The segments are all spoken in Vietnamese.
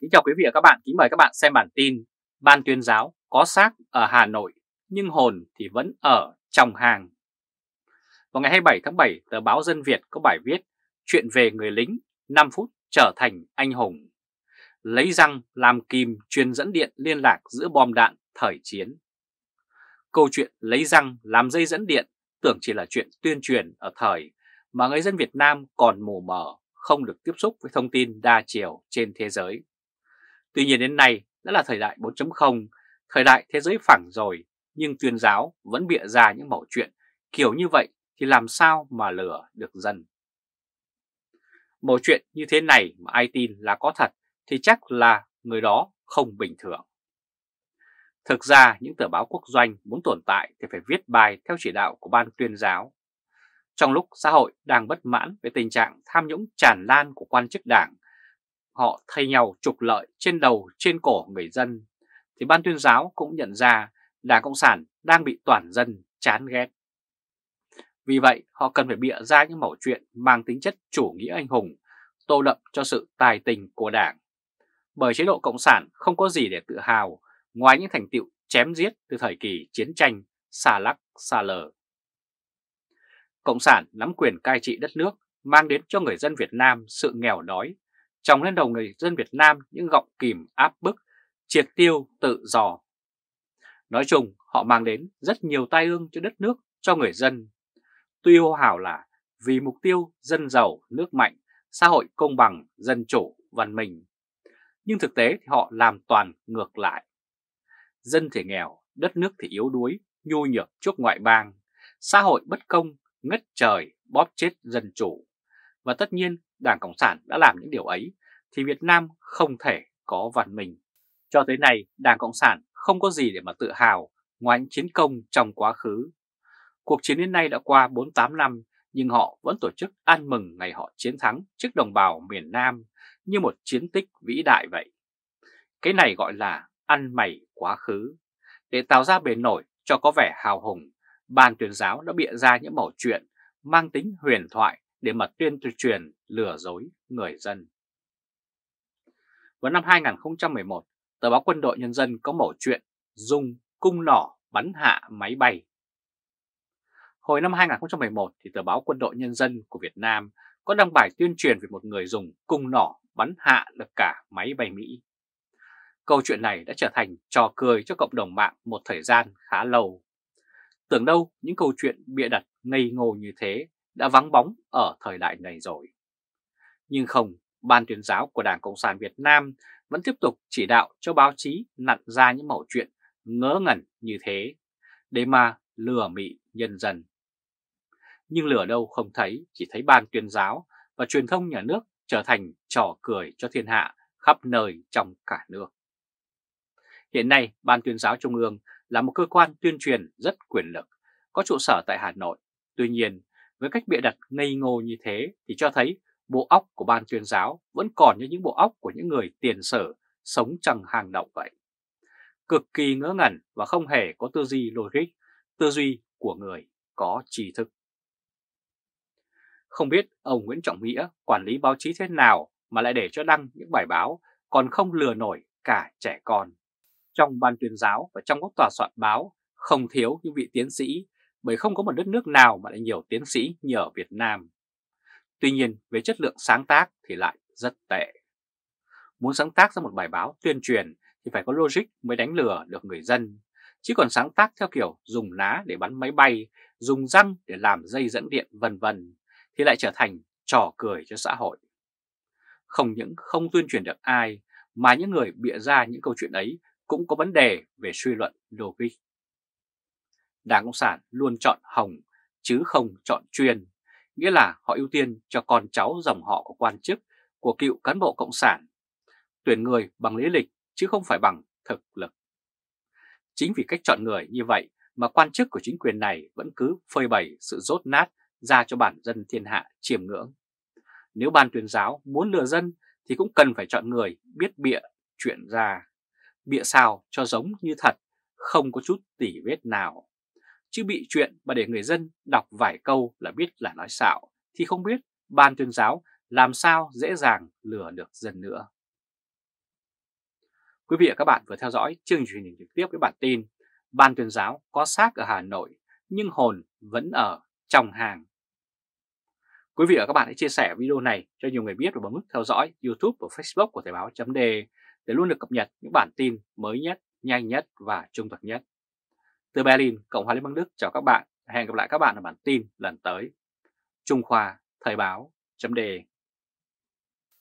Kính chào quý vị và các bạn, kính mời các bạn xem bản tin Ban tuyên giáo có xác ở Hà Nội nhưng hồn thì vẫn ở trong hàng Vào ngày 27 tháng 7, tờ báo Dân Việt có bài viết Chuyện về người lính 5 phút trở thành anh hùng Lấy răng làm kìm truyền dẫn điện liên lạc giữa bom đạn thời chiến Câu chuyện lấy răng làm dây dẫn điện tưởng chỉ là chuyện tuyên truyền ở thời mà người dân Việt Nam còn mù mờ không được tiếp xúc với thông tin đa chiều trên thế giới. Tuy nhiên đến nay đã là thời đại 4.0, thời đại thế giới phẳng rồi, nhưng tuyên giáo vẫn bịa ra những mẩu chuyện kiểu như vậy thì làm sao mà lừa được dân. Mẩu chuyện như thế này mà ai tin là có thật thì chắc là người đó không bình thường. Thực ra những tờ báo quốc doanh muốn tồn tại thì phải viết bài theo chỉ đạo của ban tuyên giáo. Trong lúc xã hội đang bất mãn về tình trạng tham nhũng tràn lan của quan chức đảng, họ thay nhau trục lợi trên đầu trên cổ người dân, thì ban tuyên giáo cũng nhận ra Đảng Cộng sản đang bị toàn dân chán ghét. Vì vậy, họ cần phải bịa ra những mẩu chuyện mang tính chất chủ nghĩa anh hùng, tô đậm cho sự tài tình của Đảng. Bởi chế độ Cộng sản không có gì để tự hào, ngoài những thành tựu chém giết từ thời kỳ chiến tranh, xà lắc, xà lờ. Cộng sản nắm quyền cai trị đất nước mang đến cho người dân Việt Nam sự nghèo đói, chồng lên đầu người dân Việt Nam những gọng kìm áp bức, triệt tiêu tự do. Nói chung, họ mang đến rất nhiều tai ương cho đất nước, cho người dân. Tuy hô hào là vì mục tiêu dân giàu, nước mạnh, xã hội công bằng, dân chủ, văn minh. Nhưng thực tế thì họ làm toàn ngược lại. Dân thì nghèo, đất nước thì yếu đuối, nhu nhược trước ngoại bang, xã hội bất công, ngất trời, bóp chết dân chủ. Và tất nhiên Đảng Cộng sản đã làm những điều ấy thì Việt Nam không thể có văn minh. Cho tới nay, Đảng Cộng sản không có gì để mà tự hào ngoài những chiến công trong quá khứ. Cuộc chiến đến nay đã qua 48 năm nhưng họ vẫn tổ chức ăn mừng ngày họ chiến thắng trước đồng bào miền Nam như một chiến tích vĩ đại vậy. Cái này gọi là ăn mày quá khứ. Để tạo ra bề nổi cho có vẻ hào hùng, ban tuyên giáo đã bịa ra những mẩu chuyện mang tính huyền thoại để mà tuyên truyền lừa dối người dân. Vào năm 2011, tờ báo Quân đội Nhân dân có mẩu chuyện dùng cung nỏ bắn hạ máy bay. Hồi năm 2011 thì tờ báo Quân đội Nhân dân của Việt Nam có đăng bài tuyên truyền về một người dùng cung nỏ bắn hạ được cả máy bay Mỹ. Câu chuyện này đã trở thành trò cười cho cộng đồng mạng một thời gian khá lâu. Tưởng đâu những câu chuyện bịa đặt ngây ngô như thế đã vắng bóng ở thời đại này rồi. Nhưng không, Ban tuyên giáo của Đảng Cộng sản Việt Nam vẫn tiếp tục chỉ đạo cho báo chí nặn ra những mẩu chuyện ngớ ngẩn như thế, để mà lừa mị nhân dân. Nhưng lừa đâu không thấy, chỉ thấy Ban tuyên giáo và truyền thông nhà nước trở thành trò cười cho thiên hạ khắp nơi trong cả nước. Hiện nay, Ban tuyên giáo Trung ương là một cơ quan tuyên truyền rất quyền lực, có trụ sở tại Hà Nội. Tuy nhiên, với cách bịa đặt ngây ngô như thế thì cho thấy bộ óc của ban tuyên giáo vẫn còn như những bộ óc của những người tiền sở sống chẳng hàng động vậy. Cực kỳ ngớ ngẩn và không hề có tư duy logic, tư duy của người có trí thức. Không biết ông Nguyễn Trọng Nghĩa quản lý báo chí thế nào mà lại để cho đăng những bài báo còn không lừa nổi cả trẻ con. Trong ban tuyên giáo và trong các tòa soạn báo không thiếu những vị tiến sĩ bởi không có một đất nước nào mà lại nhiều tiến sĩ như ở Việt Nam. Tuy nhiên, về chất lượng sáng tác thì lại rất tệ. Muốn sáng tác ra một bài báo tuyên truyền thì phải có logic mới đánh lừa được người dân. Chứ còn sáng tác theo kiểu dùng ná để bắn máy bay, dùng răng để làm dây dẫn điện vân vân thì lại trở thành trò cười cho xã hội. Không những không tuyên truyền được ai mà những người bịa ra những câu chuyện ấy cũng có vấn đề về suy luận logic. Đảng Cộng sản luôn chọn hồng chứ không chọn chuyên, nghĩa là họ ưu tiên cho con cháu dòng họ của quan chức, của cựu cán bộ Cộng sản, tuyển người bằng lý lịch chứ không phải bằng thực lực. Chính vì cách chọn người như vậy mà quan chức của chính quyền này vẫn cứ phơi bày sự rốt nát ra cho bản dân thiên hạ chiêm ngưỡng. Nếu ban tuyên giáo muốn lừa dân thì cũng cần phải chọn người biết bịa chuyện ra, bịa sao cho giống như thật, không có chút tỉ vết nào chứ bị chuyện mà để người dân đọc vài câu là biết là nói xạo thì không biết ban tuyên giáo làm sao dễ dàng lừa được dân nữa. Quý vị và các bạn vừa theo dõi chương trình hình trực tiếp với bản tin Ban tuyên giáo có xác ở Hà Nội nhưng hồn vẫn ở trong hàng. Quý vị và các bạn hãy chia sẻ video này cho nhiều người biết và bấm nút theo dõi YouTube và Facebook của Thời báo.de để luôn được cập nhật những bản tin mới nhất, nhanh nhất và trung thực nhất. Từ Berlin, Cộng hòa Liên bang Đức chào các bạn. Hẹn gặp lại các bạn ở bản tin lần tới. Trung Khoa, Thời báo, chấm đề.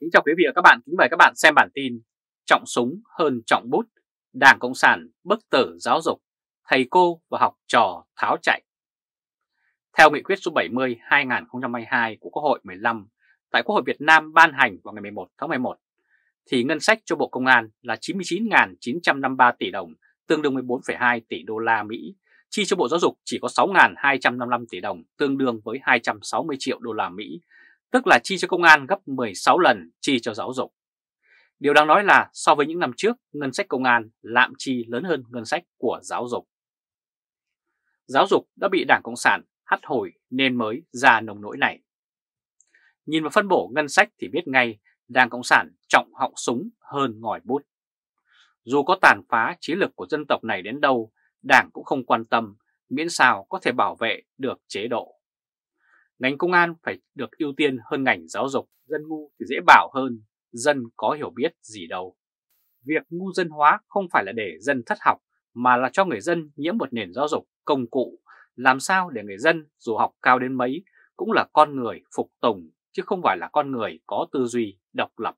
Kính chào quý vị và các bạn, kính mời các bạn xem bản tin Trọng súng hơn trọng bút, Đảng Cộng sản bức tử giáo dục, thầy cô và học trò tháo chạy. Theo nghị quyết số 70 2022 của Quốc hội 15 tại Quốc hội Việt Nam ban hành vào ngày 11 tháng 11, thì ngân sách cho Bộ Công an là 99.953 tỷ đồng tương đương 14,2 tỷ đô la Mỹ, chi cho Bộ Giáo dục chỉ có 6.255 tỷ đồng tương đương với 260 triệu đô la Mỹ, tức là chi cho công an gấp 16 lần chi cho giáo dục. Điều đáng nói là so với những năm trước, ngân sách công an lạm chi lớn hơn ngân sách của giáo dục. Giáo dục đã bị Đảng Cộng sản hắt hồi nên mới ra nồng nỗi này. Nhìn vào phân bổ ngân sách thì biết ngay Đảng Cộng sản trọng họng súng hơn ngòi bút. Dù có tàn phá chiến lực của dân tộc này đến đâu, Đảng cũng không quan tâm, miễn sao có thể bảo vệ được chế độ. Ngành công an phải được ưu tiên hơn ngành giáo dục, dân ngu thì dễ bảo hơn, dân có hiểu biết gì đâu. Việc ngu dân hóa không phải là để dân thất học, mà là cho người dân nhiễm một nền giáo dục công cụ, làm sao để người dân dù học cao đến mấy cũng là con người phục tùng chứ không phải là con người có tư duy độc lập.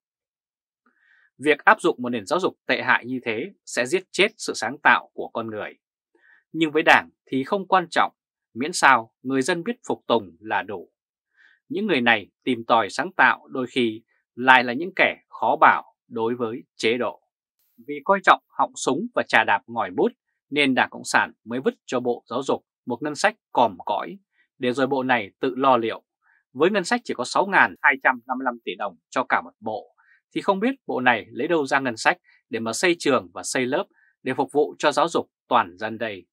Việc áp dụng một nền giáo dục tệ hại như thế sẽ giết chết sự sáng tạo của con người. Nhưng với Đảng thì không quan trọng, miễn sao người dân biết phục tùng là đủ. Những người này tìm tòi sáng tạo đôi khi lại là những kẻ khó bảo đối với chế độ. Vì coi trọng họng súng và trà đạp ngòi bút nên Đảng Cộng sản mới vứt cho Bộ Giáo dục một ngân sách còm cõi để rồi bộ này tự lo liệu. Với ngân sách chỉ có 6.255 tỷ đồng cho cả một bộ thì không biết bộ này lấy đâu ra ngân sách để mà xây trường và xây lớp để phục vụ cho giáo dục toàn dân đây.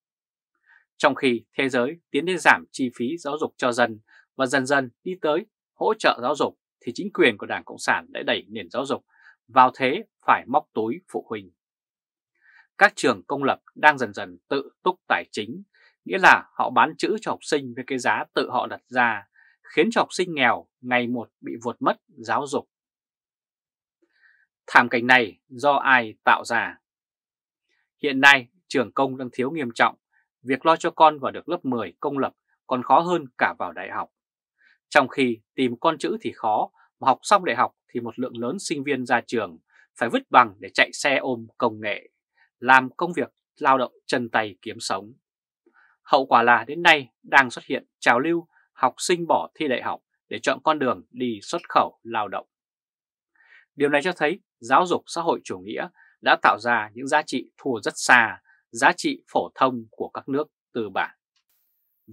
Trong khi thế giới tiến đến giảm chi phí giáo dục cho dân và dần dần đi tới hỗ trợ giáo dục thì chính quyền của Đảng Cộng sản đã đẩy nền giáo dục vào thế phải móc túi phụ huynh. Các trường công lập đang dần dần tự túc tài chính, nghĩa là họ bán chữ cho học sinh với cái giá tự họ đặt ra, khiến cho học sinh nghèo ngày một bị vượt mất giáo dục Thảm cảnh này do ai tạo ra? Hiện nay, trường công đang thiếu nghiêm trọng. Việc lo cho con vào được lớp 10 công lập còn khó hơn cả vào đại học. Trong khi tìm con chữ thì khó, mà học xong đại học thì một lượng lớn sinh viên ra trường phải vứt bằng để chạy xe ôm công nghệ, làm công việc lao động chân tay kiếm sống. Hậu quả là đến nay đang xuất hiện trào lưu học sinh bỏ thi đại học để chọn con đường đi xuất khẩu lao động. Điều này cho thấy giáo dục xã hội chủ nghĩa đã tạo ra những giá trị thua rất xa, giá trị phổ thông của các nước tư bản.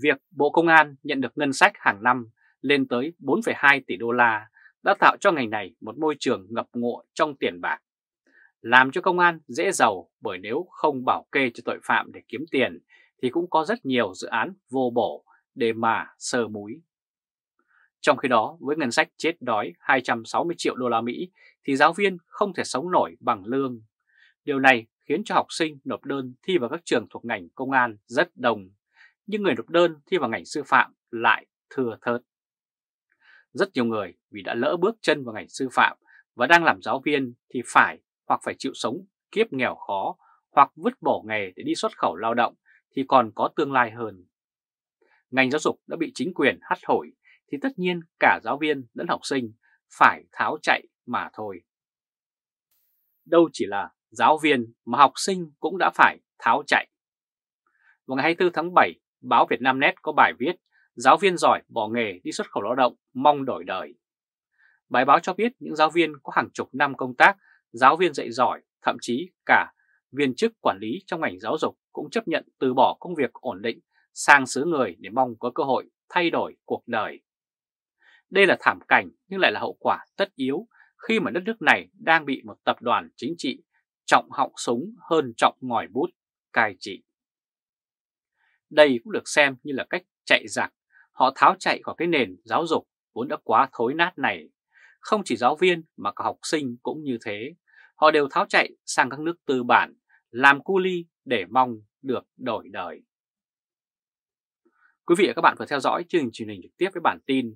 Việc Bộ Công an nhận được ngân sách hàng năm lên tới 4,2 tỷ đô la đã tạo cho ngành này một môi trường ngập ngộ trong tiền bạc, làm cho công an dễ giàu bởi nếu không bảo kê cho tội phạm để kiếm tiền thì cũng có rất nhiều dự án vô bổ để mà sờ múi trong khi đó, với ngân sách chết đói 260 triệu đô la Mỹ thì giáo viên không thể sống nổi bằng lương. Điều này khiến cho học sinh nộp đơn thi vào các trường thuộc ngành công an rất đông, nhưng người nộp đơn thi vào ngành sư phạm lại thừa thớt. Rất nhiều người vì đã lỡ bước chân vào ngành sư phạm và đang làm giáo viên thì phải hoặc phải chịu sống kiếp nghèo khó hoặc vứt bỏ nghề để đi xuất khẩu lao động thì còn có tương lai hơn. Ngành giáo dục đã bị chính quyền hắt hổi thì tất nhiên cả giáo viên lẫn học sinh phải tháo chạy mà thôi. Đâu chỉ là giáo viên mà học sinh cũng đã phải tháo chạy. Vào ngày 24 tháng 7, báo Việt Nam Net có bài viết Giáo viên giỏi bỏ nghề đi xuất khẩu lao động mong đổi đời. Bài báo cho biết những giáo viên có hàng chục năm công tác, giáo viên dạy giỏi, thậm chí cả viên chức quản lý trong ngành giáo dục cũng chấp nhận từ bỏ công việc ổn định sang xứ người để mong có cơ hội thay đổi cuộc đời. Đây là thảm cảnh nhưng lại là hậu quả tất yếu khi mà đất nước này đang bị một tập đoàn chính trị trọng họng súng hơn trọng ngòi bút cai trị. Đây cũng được xem như là cách chạy giặc, họ tháo chạy khỏi cái nền giáo dục vốn đã quá thối nát này. Không chỉ giáo viên mà cả học sinh cũng như thế, họ đều tháo chạy sang các nước tư bản, làm cu ly để mong được đổi đời. Quý vị và các bạn vừa theo dõi chương trình truyền hình trực tiếp với bản tin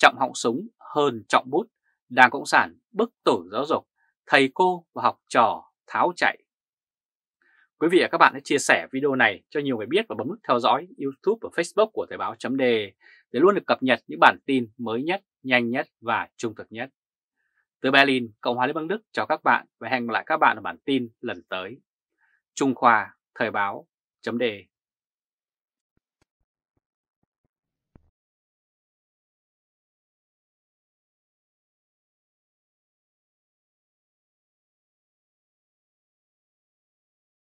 trọng họng súng hơn trọng bút, Đảng Cộng sản bức tổ giáo dục, thầy cô và học trò tháo chạy. Quý vị và các bạn hãy chia sẻ video này cho nhiều người biết và bấm nút theo dõi YouTube và Facebook của Thời báo chấm để luôn được cập nhật những bản tin mới nhất, nhanh nhất và trung thực nhất. Từ Berlin, Cộng hòa Liên bang Đức chào các bạn và hẹn gặp lại các bạn ở bản tin lần tới. Trung Khoa, Thời báo, chấm đề.